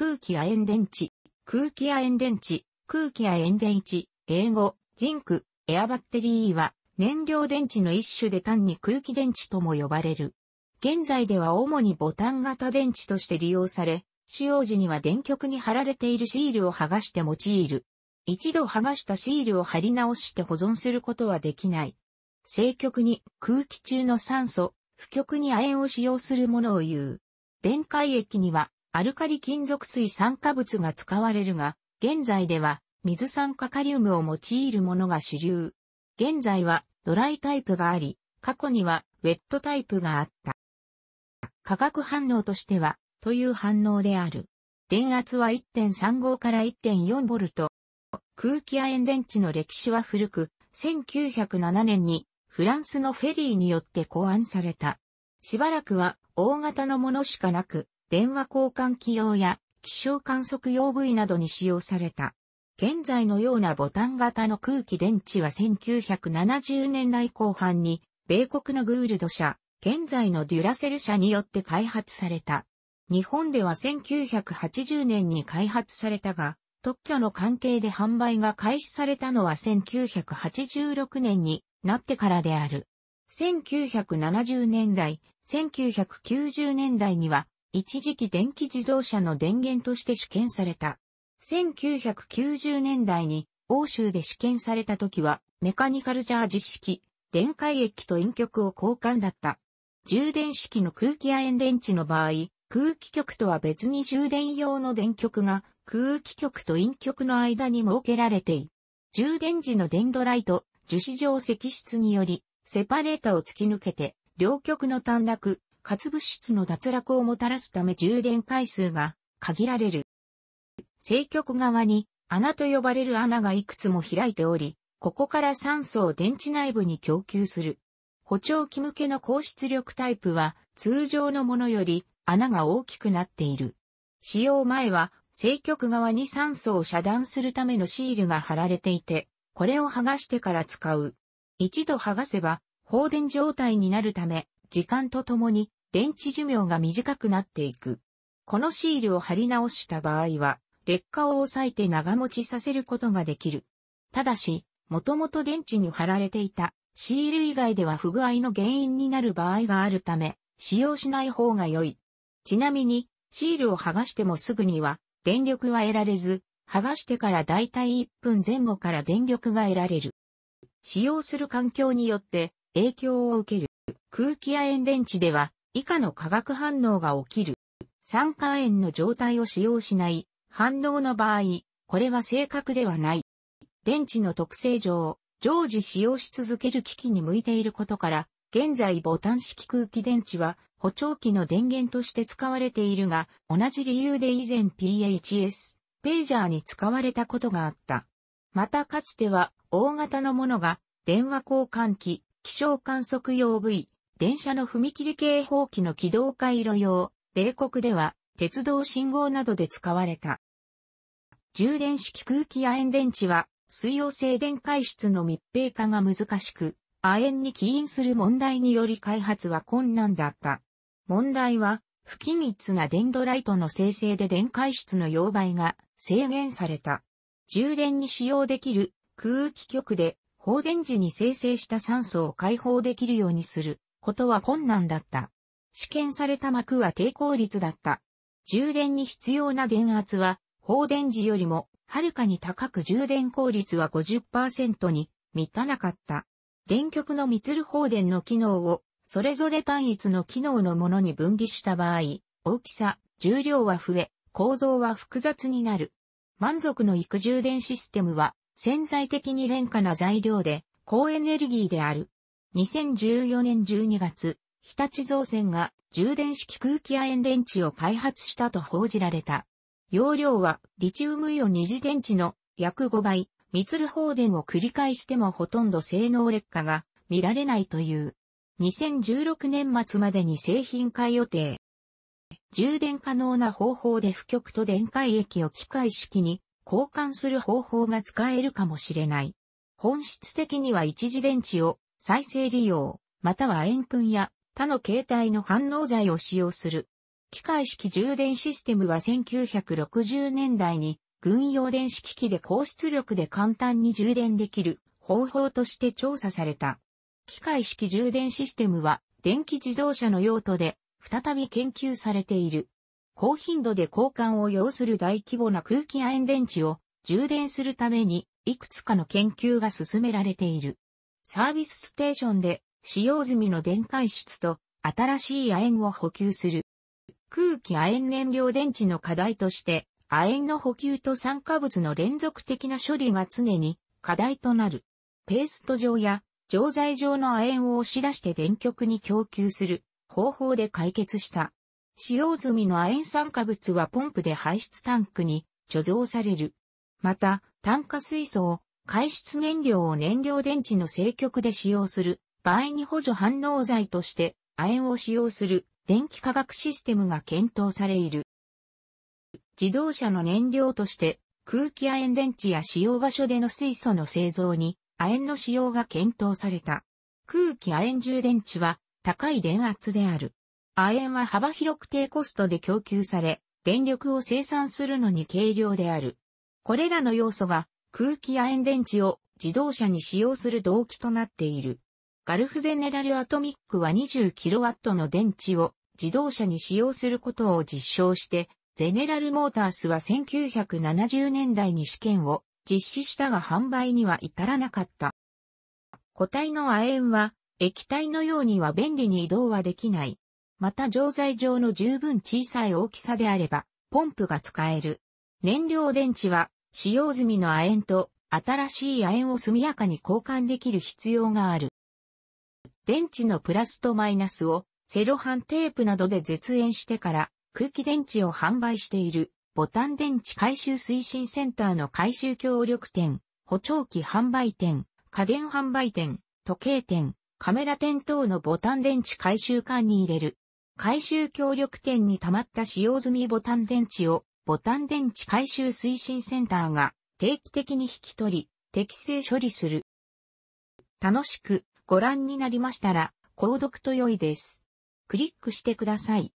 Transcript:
空気や塩電池、空気や塩電池、空気や塩電池、英語、ジンク、エアバッテリーは燃料電池の一種で単に空気電池とも呼ばれる。現在では主にボタン型電池として利用され、使用時には電極に貼られているシールを剥がして用いる。一度剥がしたシールを貼り直して保存することはできない。正極に空気中の酸素、負極に亜鉛を使用するものを言う。電解液にはアルカリ金属水酸化物が使われるが、現在では水酸化カリウムを用いるものが主流。現在はドライタイプがあり、過去にはウェットタイプがあった。化学反応としては、という反応である。電圧は1.35から1.4ボルト。空気亜鉛電池の歴史は古く、1907年にフランスのフェリーによって考案された。しばらくは大型のものしかなく、電話交換機用や気象観測用部位などに使用された。現在のようなボタン型の空気電池は1970年代後半に米国のグールド社、現在のデュラセル社によって開発された。日本では1980年に開発されたが、特許の関係で販売が開始されたのは1986年になってからである。1970年代、1990年代には一時期電気自動車の電源として試験された。1990年代に欧州で試験された時はメカニカルジャー実式、電解液と陰極を交換だった。充電式の空気亜鉛電池の場合、空気極とは別に充電用の電極が空気極と陰極の間に設けられている。充電時のデンドライト、樹脂状石質により、セパレータを突き抜けて、両極の短絡、活物質の脱落をもたらすため充電回数が限られる。正極側に穴と呼ばれる穴がいくつも開いており、ここから酸素を電池内部に供給する。補聴器向けの高出力タイプは通常のものより穴が大きくなっている。使用前は正極側に酸素を遮断するためのシールが貼られていて、これを剥がしてから使う。一度剥がせば放電状態になるため、時間とともに電池寿命が短くなっていく。このシールを貼り直した場合は、劣化を抑えて長持ちさせることができる。ただし、もともと電池に貼られていたシール以外では不具合の原因になる場合があるため、使用しない方が良い。ちなみに、シールを剥がしてもすぐには電力は得られず、剥がしてからだいたい1分前後から電力が得られる。使用する環境によって影響を受ける。空気亜鉛電池では以下の化学反応が起きる。酸化塩の状態を使用しない反応の場合、これは正確ではない。電池の特性上、常時使用し続ける機器に向いていることから、現在ボタン式空気電池は補聴器の電源として使われているが、同じ理由で以前 PHS、ページャーに使われたことがあった。またかつては大型のものが電話交換機、気象観測用 V、電車の踏切警報器の軌道回路用、米国では鉄道信号などで使われた。充電式空気亜鉛電池は水溶性電解質の密閉化が難しく、亜鉛に起因する問題により開発は困難だった。問題は、不均一なデンドライトの生成で電解質の溶媒が制限された。充電に使用できる空気極で放電時に生成した酸素を解放できるようにすることは困難だった。試験された膜は抵抗率だった。充電に必要な電圧は、放電時よりも、はるかに高く充電効率は50%に満たなかった。電極の密る放電の機能を、それぞれ単一の機能のものに分離した場合、大きさ、重量は増え、構造は複雑になる。満足のいく充電システムは、潜在的に廉価な材料で、高エネルギーである。2014年12月、日立造船が充電式空気亜鉛電池を開発したと報じられた。容量はリチウムイオン二次電池の約5倍、ミツル放電を繰り返してもほとんど性能劣化が見られないという。2016年末までに製品化予定。充電可能な方法で負極と電解液を機械式に交換する方法が使えるかもしれない。本質的には一次電池を再生利用、または塩分や他の携帯の反応剤を使用する。機械式充電システムは1960年代に軍用電子機器で高出力で簡単に充電できる方法として調査された。機械式充電システムは電気自動車の用途で再び研究されている。高頻度で交換を要する大規模な空気亜鉛電池を充電するためにいくつかの研究が進められている。サービスステーションで使用済みの電解質と新しい亜鉛を補給する。空気亜鉛燃料電池の課題として亜鉛の補給と酸化物の連続的な処理が常に課題となる。ペースト状や錠剤状の亜鉛を押し出して電極に供給する方法で解決した。使用済みの亜鉛酸化物はポンプで排出タンクに貯蔵される。また、炭化水素を回出燃料を燃料電池の正極で使用する場合に補助反応剤として亜鉛を使用する電気化学システムが検討されいる。自動車の燃料として空気亜鉛電池や使用場所での水素の製造に亜鉛の使用が検討された。空気亜鉛充電池は高い電圧である。亜鉛は幅広く低コストで供給され、電力を生産するのに軽量である。これらの要素が空気亜鉛電池を自動車に使用する動機となっている。ガルフゼネラルアトミックは 20kW の電池を自動車に使用することを実証して、ゼネラルモータースは1970年代に試験を実施したが販売には至らなかった。固体の亜鉛は液体のようには便利に移動はできない。また錠剤上の十分小さい大きさであれば、ポンプが使える。燃料電池は使用済みの亜鉛と新しい亜鉛を速やかに交換できる必要がある。電池のプラスとマイナスをセロハンテープなどで絶縁してから空気電池を販売しているボタン電池回収推進センターの回収協力店、補聴器販売店、家電販売店、時計店、カメラ店等のボタン電池回収管に入れる。回収協力店に溜まった使用済みボタン電池をボタン電池回収推進センターが定期的に引き取り、適正処理する。楽しくご覧になりましたら、購読と良いです。クリックしてください。